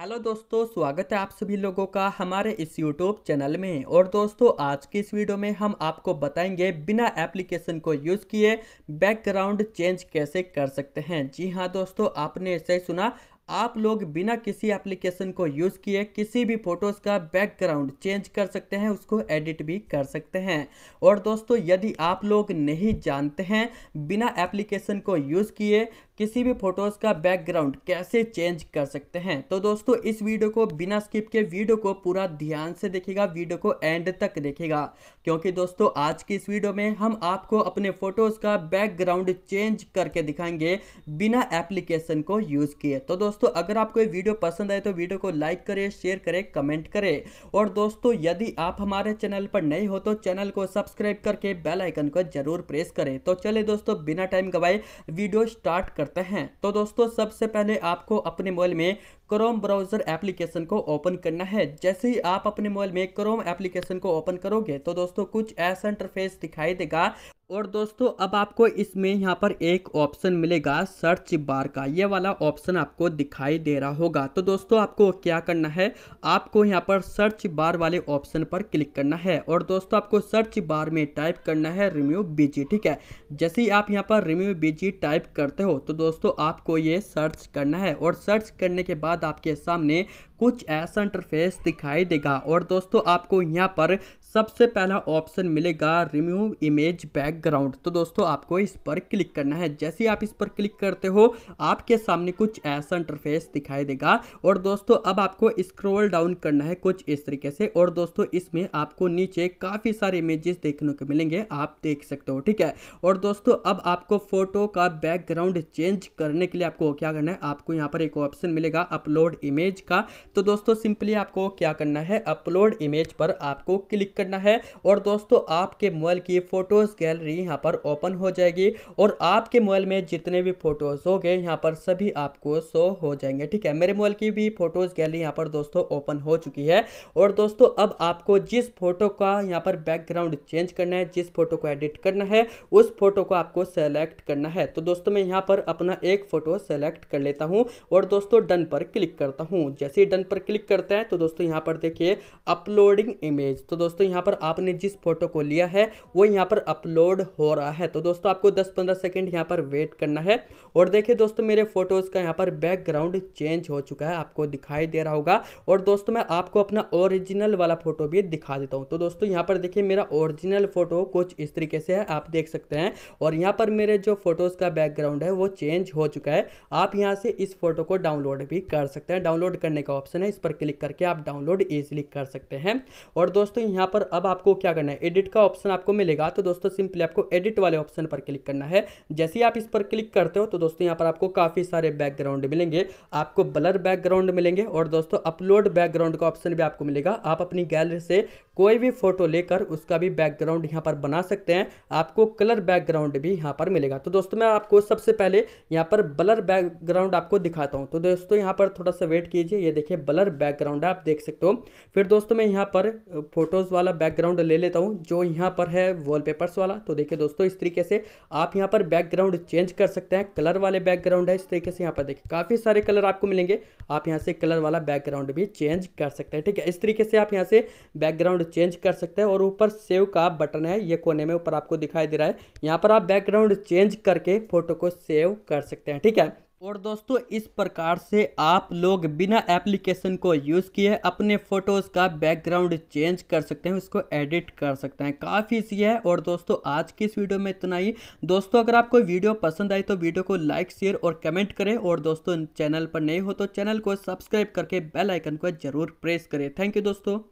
hello दोस्तों स्वागत है आप सभी लोगों का हमारे इस यूट्यूब चैनल में और दोस्तों आज की इस वीडियो में हम आपको बताएंगे बिना एप्लीकेशन को यूज़ किए बैकग्राउंड चेंज कैसे कर सकते हैं जी हाँ दोस्तों आपने ऐसे सुना आप लोग बिना किसी एप्लीकेशन को यूज़ किए किसी भी फ़ोटोज़ का बैकग्राउंड चेंज कर सकते हैं उसको एडिट भी कर सकते हैं और दोस्तों यदि आप लोग नहीं जानते हैं बिना एप्लीकेशन को यूज़ किए किसी भी फोटोज़ का बैकग्राउंड कैसे चेंज कर सकते हैं तो दोस्तों इस वीडियो को बिना स्किप के वीडियो को पूरा ध्यान से देखेगा वीडियो को एंड तक देखेगा क्योंकि दोस्तों आज की इस वीडियो में हम आपको अपने फोटोज़ का बैकग्राउंड चेंज करके दिखाएंगे बिना एप्लीकेशन को यूज़ किए तो दोस्तों अगर आपको ये वीडियो पसंद आए तो वीडियो को लाइक करे शेयर करे कमेंट करे और दोस्तों यदि आप हमारे चैनल पर नए हो तो चैनल को सब्सक्राइब करके बेलाइकन को जरूर प्रेस करें तो चले दोस्तों बिना टाइम गवाए वीडियो स्टार्ट कर करते हैं तो दोस्तों सबसे पहले आपको अपने मोबाइल में क्रोम ब्राउज़र एप्लीकेशन को ओपन करना है जैसे ही आप अपने मोबाइल में क्रोम एप्लीकेशन को ओपन करोगे तो दोस्तों कुछ ऐसा इंटरफेस दिखाई देगा और दोस्तों अब आपको इसमें यहाँ पर एक ऑप्शन मिलेगा सर्च बार का ये वाला ऑप्शन आपको दिखाई दे रहा होगा तो दोस्तों आपको क्या करना है आपको यहाँ पर सर्च बार वाले ऑप्शन पर क्लिक करना है और दोस्तों आपको सर्च बार में टाइप करना है रिम्यू बीजी ठीक है जैसे ही आप यहाँ पर रिम्यू बीजी टाइप करते हो तो दोस्तों आपको ये सर्च करना है और सर्च करने के बाद आपके सामने कुछ ऐसा इंटरफेस दिखाई देगा और दोस्तों आपको यहाँ पर सबसे पहला ऑप्शन मिलेगा रिमूव इमेज बैकग्राउंड तो दोस्तों आपको इस पर क्लिक करना है जैसे ही आप इस पर क्लिक करते हो आपके सामने कुछ ऐसा इंटरफेस दिखाई देगा और दोस्तों अब आपको स्क्रॉल डाउन करना है कुछ इस तरीके से और दोस्तों इसमें आपको नीचे काफ़ी सारे इमेजेस देखने को मिलेंगे आप देख सकते हो ठीक है और दोस्तों अब आपको फोटो का बैकग्राउंड चेंज करने के लिए आपको क्या करना है आपको यहाँ पर एक ऑप्शन मिलेगा अपलोड इमेज का तो दोस्तों सिंपली आपको क्या करना है अपलोड इमेज पर आपको क्लिक कर करना है और दोस्तों आपके मोबाइल की फ़ोटोज़ गैलरी यहाँ पर ओपन हो जाएगी और आपके मोबाइल में जितने भी फ़ोटोज़ हो गए यहाँ पर सभी आपको शो हो जाएंगे ठीक है मेरे मोबाइल की भी फ़ोटोज़ गैलरी यहाँ पर दोस्तों ओपन हो चुकी है और दोस्तों अब आपको जिस फ़ोटो का यहाँ पर बैकग्राउंड चेंज करना है जिस फ़ोटो को एडिट करना है उस फ़ोटो को आपको सेलेक्ट करना है तो दोस्तों मैं यहाँ पर अपना एक फ़ोटो सेलेक्ट कर लेता हूँ और दोस्तों डन पर क्लिक करता हूँ जैसे ही डन पर क्लिक करते हैं तो दोस्तों यहाँ पर देखिए अपलोडिंग इमेज तो दोस्तों यहाँ पर आपने जिस फोटो को लिया है वो यहाँ पर अपलोड हो रहा है तो दोस्तों आपको 10-15 सेकंड यहाँ पर वेट करना है और देखिए दोस्तों मेरे फोटोज़ का यहाँ पर बैकग्राउंड चेंज हो चुका है आपको दिखाई दे रहा होगा और दोस्तों मैं आपको अपना ओरिजिनल वाला फोटो भी दिखा देता हूँ तो दोस्तों यहाँ पर देखिए मेरा ओरिजिनल फोटो कुछ इस तरीके से है आप देख सकते हैं और यहाँ पर मेरे जो फोटोज़ का बैकग्राउंड है वो चेंज हो चुका है आप यहाँ से इस फोटो को डाउनलोड भी कर सकते हैं डाउनलोड करने का ऑप्शन है इस पर क्लिक करके आप डाउनलोड ईजिली कर सकते हैं और दोस्तों यहाँ पर अब आपको क्या करना है एडिट का ऑप्शन आपको मिलेगा तो दोस्तों सिंपली आपको एडिट वाले ऑप्शन पर क्लिक करना है जैसे ही आप इस पर क्लिक करते हो तो दोस्तों यहाँ पर आपको काफ़ी सारे बैकग्राउंड मिलेंगे आपको ब्लर बैकग्राउंड मिलेंगे और दोस्तों अपलोड बैकग्राउंड का ऑप्शन भी आपको मिलेगा आप अपनी गैलरी से कोई भी फोटो लेकर उसका भी बैकग्राउंड यहाँ पर बना सकते हैं आपको कलर बैकग्राउंड भी यहाँ पर मिलेगा तो दोस्तों मैं आपको सबसे पहले यहाँ पर ब्लर बैकग्राउंड आपको दिखाता हूँ तो दोस्तों यहाँ पर थोड़ा सा वेट कीजिए ये देखिए ब्लर बैकग्राउंड आप देख सकते हो फिर दोस्तों मैं यहाँ पर फोटोज़ वाला बैकग्राउंड ले लेता हूँ जो यहाँ पर है वॉलपेपर्स वाला तो देखिए दोस्तों इस तरीके से आप यहाँ पर बैकग्राउंड चेंज कर सकते हैं कलर वाले बैकग्राउंड है इस तरीके से यहाँ पर देखिए काफ़ी सारे कलर आपको मिलेंगे आप यहाँ से कलर वाला बैकग्राउंड भी चेंज कर सकते हैं ठीक है इस तरीके से आप यहाँ से बैकग्राउंड चेंज कर सकते हैं और ऊपर सेव का बटन है ये कोने में ऊपर आपको दिखाई दे रहा है यहाँ पर आप बैकग्राउंड चेंज करके फोटो को सेव कर सकते हैं ठीक है और दोस्तों इस प्रकार से आप लोग बिना एप्लीकेशन को यूज़ किए अपने फ़ोटोज़ का बैकग्राउंड चेंज कर सकते हैं उसको एडिट कर सकते हैं काफ़ी इसी है और दोस्तों आज की इस वीडियो में इतना ही दोस्तों अगर आपको वीडियो पसंद आई तो वीडियो को लाइक शेयर और कमेंट करें और दोस्तों चैनल पर नए हो तो चैनल को सब्सक्राइब करके बेल आइकन को ज़रूर प्रेस करें थैंक यू दोस्तों